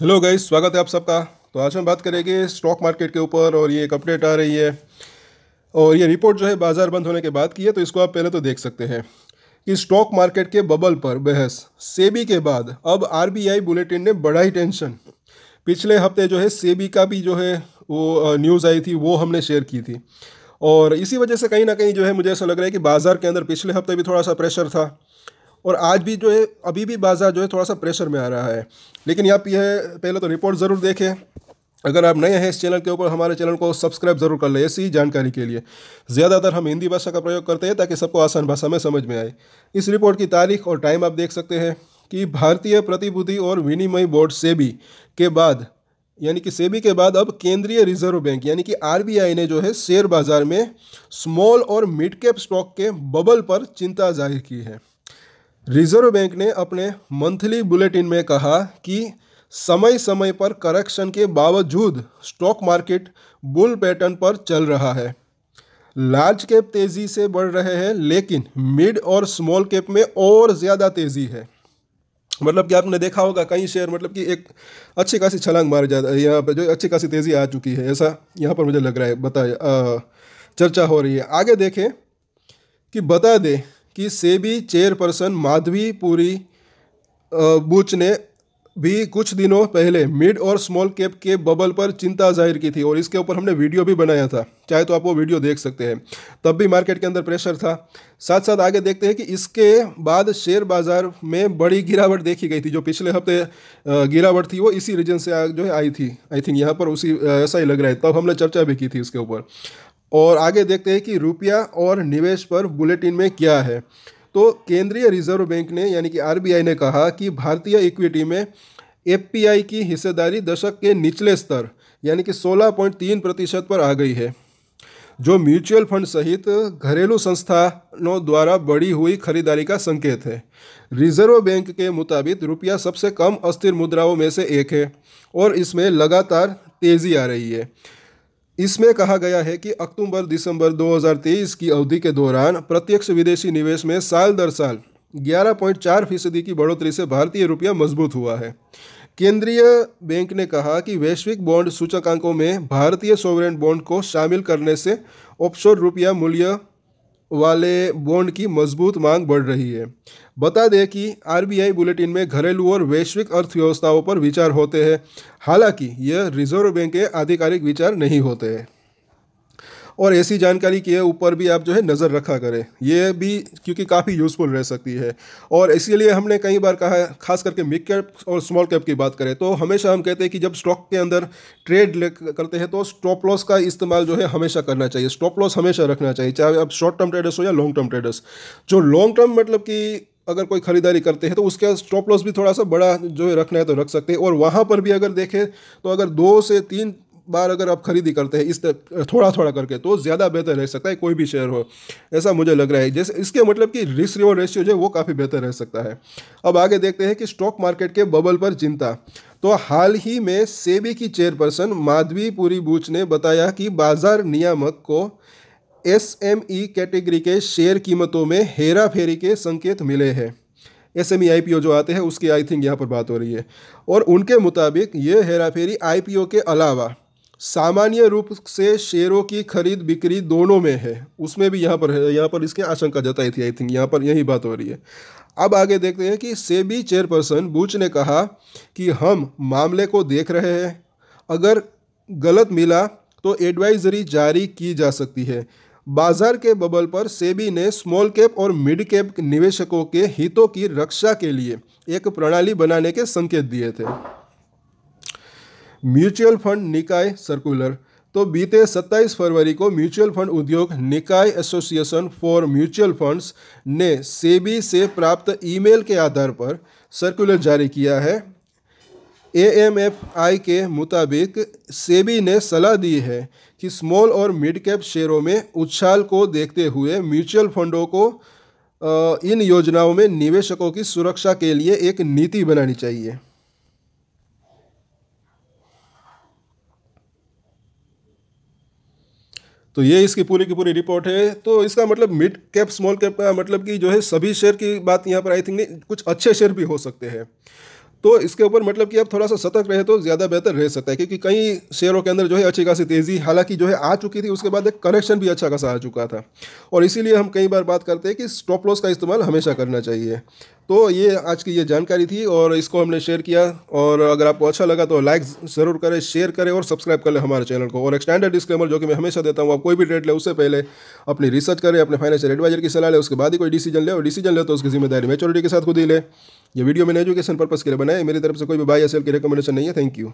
hello guys स्वागत है आप सबका तो आज हम बात करेंगे स्टॉक मार्केट के ऊपर और ये एक अपडेट आ रही है और ये रिपोर्ट जो है बाज़ार बंद होने के बाद की है तो इसको आप पहले तो देख सकते हैं कि स्टॉक मार्केट के बबल पर बहस सेबी के बाद अब आरबीआई बुलेटिन ने बढ़ाई टेंशन पिछले हफ्ते जो है सेबी का भी जो है वो न्यूज़ आई थी वो हमने शेयर की थी और इसी वजह से कहीं ना कहीं जो है मुझे ऐसा लग रहा है कि बाज़ार के अंदर पिछले हफ्ते भी थोड़ा सा प्रेशर था और आज भी जो है अभी भी बाज़ार जो है थोड़ा सा प्रेशर में आ रहा है लेकिन आप यह पहले तो रिपोर्ट ज़रूर देखें अगर आप नए हैं इस चैनल के ऊपर हमारे चैनल को सब्सक्राइब जरूर कर लें ऐसी जानकारी के लिए ज़्यादातर हम हिंदी भाषा का प्रयोग करते हैं ताकि सबको आसान भाषा में समझ में आए इस रिपोर्ट की तारीख और टाइम आप देख सकते हैं कि भारतीय प्रतिभूति और विनिमय बोर्ड सेबी के बाद यानी कि सेबी के बाद अब केंद्रीय रिजर्व बैंक यानी कि आरबीआई ने जो है शेयर बाजार में स्मॉल और मिड कैप स्टॉक के बबल पर चिंता जाहिर की है रिजर्व बैंक ने अपने मंथली बुलेटिन में कहा कि समय समय पर करेक्शन के बावजूद स्टॉक मार्केट बुल पैटर्न पर चल रहा है लार्ज कैप तेज़ी से बढ़ रहे हैं लेकिन मिड और स्मॉल कैप में और ज़्यादा तेज़ी है मतलब कि आपने देखा होगा कई शेयर मतलब कि एक अच्छी खासी छलांग मार जाता है यहाँ पर जो अच्छी खासी तेज़ी आ चुकी है ऐसा यहाँ पर मुझे लग रहा है बताया चर्चा हो रही है आगे देखें कि बता दें कि सेबी चेयरपर्सन माधवी पूरी बुच ने भी कुछ दिनों पहले मिड और स्मॉल कैप के बबल पर चिंता जाहिर की थी और इसके ऊपर हमने वीडियो भी बनाया था चाहे तो आप वो वीडियो देख सकते हैं तब भी मार्केट के अंदर प्रेशर था साथ साथ आगे देखते हैं कि इसके बाद शेयर बाजार में बड़ी गिरावट देखी गई थी जो पिछले हफ्ते गिरावट थी वो इसी रीजन से जो है आई थी आई थिंक यहाँ पर उसी ऐसा ही लग रहा है तब हमने चर्चा भी की थी उसके ऊपर और आगे देखते हैं कि रुपया और निवेश पर बुलेटिन में क्या है तो केंद्रीय रिजर्व बैंक ने यानी कि आरबीआई ने कहा कि भारतीय इक्विटी में एफपीआई की हिस्सेदारी दशक के निचले स्तर यानी कि 16.3 प्रतिशत पर आ गई है जो म्यूचुअल फंड सहित घरेलू संस्थानों द्वारा बढ़ी हुई खरीदारी का संकेत है रिजर्व बैंक के मुताबिक रुपया सबसे कम अस्थिर मुद्राओं में से एक है और इसमें लगातार तेज़ी आ रही है इसमें कहा गया है कि अक्टूबर दिसंबर 2023 की अवधि के दौरान प्रत्यक्ष विदेशी निवेश में साल दर साल 11.4 फीसदी की बढ़ोतरी से भारतीय रुपया मजबूत हुआ है केंद्रीय बैंक ने कहा कि वैश्विक बॉन्ड सूचकांकों में भारतीय सोवरेन बॉन्ड को शामिल करने से ऑप्शोर रुपया मूल्य वाले बॉन्ड की मजबूत मांग बढ़ रही है बता दें कि आरबीआई बुलेटिन में घरेलू और वैश्विक अर्थव्यवस्थाओं पर विचार होते हैं हालांकि यह रिजर्व बैंक के आधिकारिक विचार नहीं होते हैं और ऐसी जानकारी के ऊपर भी आप जो है नज़र रखा करें ये भी क्योंकि काफ़ी यूज़फुल रह सकती है और इसीलिए हमने कई बार कहा खास करके मिड कैप और स्मॉल कैप की बात करें तो हमेशा हम कहते हैं कि जब स्टॉक के अंदर ट्रेड करते हैं तो स्टॉप लॉस का इस्तेमाल जो है हमेशा करना चाहिए स्टॉप लॉस हमेशा रखना चाहिए चाहे आप शॉर्ट टर्म ट्रेडर्स हो या लॉन्ग टर्म ट्रेडर्स जो लॉन्ग टर्म मतलब कि अगर कोई खरीदारी करते हैं तो उसका स्टॉप लॉस भी थोड़ा सा बड़ा जो है रखना है तो रख सकते हैं और वहाँ पर भी अगर देखें तो अगर दो से तीन बार अगर आप खरीदी करते हैं इस थोड़ा थोड़ा करके तो ज़्यादा बेहतर रह सकता है कोई भी शेयर हो ऐसा मुझे लग रहा है जैसे इसके मतलब कि रिस्क रिवॉर्ड रेशियो जो है वो काफ़ी बेहतर रह सकता है अब आगे देखते हैं कि स्टॉक मार्केट के बबल पर चिंता तो हाल ही में सेबी की चेयरपर्सन माधवी पुरी बूच ने बताया कि बाजार नियामक को एस एम ई कैटेगरी के शेयर कीमतों में हेरा फेरी के संकेत मिले हैं S M E I P O जो आते हैं उसकी आई थिंक यहाँ पर बात हो रही है और उनके मुताबिक ये हेरा फेरी आई पी ओ के अलावा सामान्य रूप से शेयरों की खरीद बिक्री दोनों में है उसमें भी यहाँ पर है यहाँ पर इसकी आशंका जताई थी आई थिंक यहाँ पर यही बात हो रही है अब आगे देखते हैं कि सेबी चेयरपर्सन बूच ने कहा कि हम मामले को देख रहे हैं अगर गलत मिला तो एडवाइजरी जारी की जा सकती है बाजार के बबल पर सेबी ने स्मॉल कैप और मिड कैप निवेशकों के हितों की रक्षा के लिए एक प्रणाली बनाने के संकेत दिए थे म्यूचुअल फंड निकाय सर्कुलर तो बीते 27 फरवरी को म्यूचुअल फंड उद्योग निकाय एसोसिएशन फॉर म्यूचुअल फंड्स ने सेबी से प्राप्त ईमेल के आधार पर सर्कुलर जारी किया है एएमएफआई के मुताबिक सेबी ने सलाह दी है कि स्मॉल और मिड कैप शेयरों में उछाल को देखते हुए म्यूचुअल फंडों को इन योजनाओं में निवेशकों की सुरक्षा के लिए एक नीति बनानी चाहिए तो ये इसकी पूरी की पूरी रिपोर्ट है तो इसका मतलब मिड कैप स्मॉल कैप का मतलब कि जो है सभी शेयर की बात यहाँ पर आई थिंक नहीं कुछ अच्छे शेयर भी हो सकते हैं तो इसके ऊपर मतलब कि आप थोड़ा सा सतर्क रहे तो ज़्यादा बेहतर रह सकता है क्योंकि कई शेयरों के अंदर जो है अच्छी खासी तेज़ी हालांकि जो है आ चुकी थी उसके बाद एक करेक्शन भी अच्छा खासा आ चुका था और इसीलिए हम कई बार बात करते हैं कि स्टॉप लॉस का इस्तेमाल हमेशा करना चाहिए तो ये आज की ये जानकारी थी और इसको हमने शेयर किया और अगर आपको अच्छा लगा तो लाइक ज़रूर करें शेयर करें और सब्सक्राइब कर लें हमारे चैनल को और एक स्टैंडर्ड डिस्क्लेमर जो कि मैं हमेशा देता हूँ आप कोई भी ट्रेड लें उससे पहले अपनी रिसर्च करें अपने फाइनेंशियल एडवाइजर की सलाह लें उसके बाद ही कोई डिसीजन ले और डिसीजन ले तो उसकी जिम्मेदारी मेचोरिटी के साथ खुद ही ले ये वीडियो मैंने एजुकेशन पर्पज़ के लिए बनाए मेरी तरफ से कोई भी बाई एस की रिकमेंडेशन नहीं है थैंक यू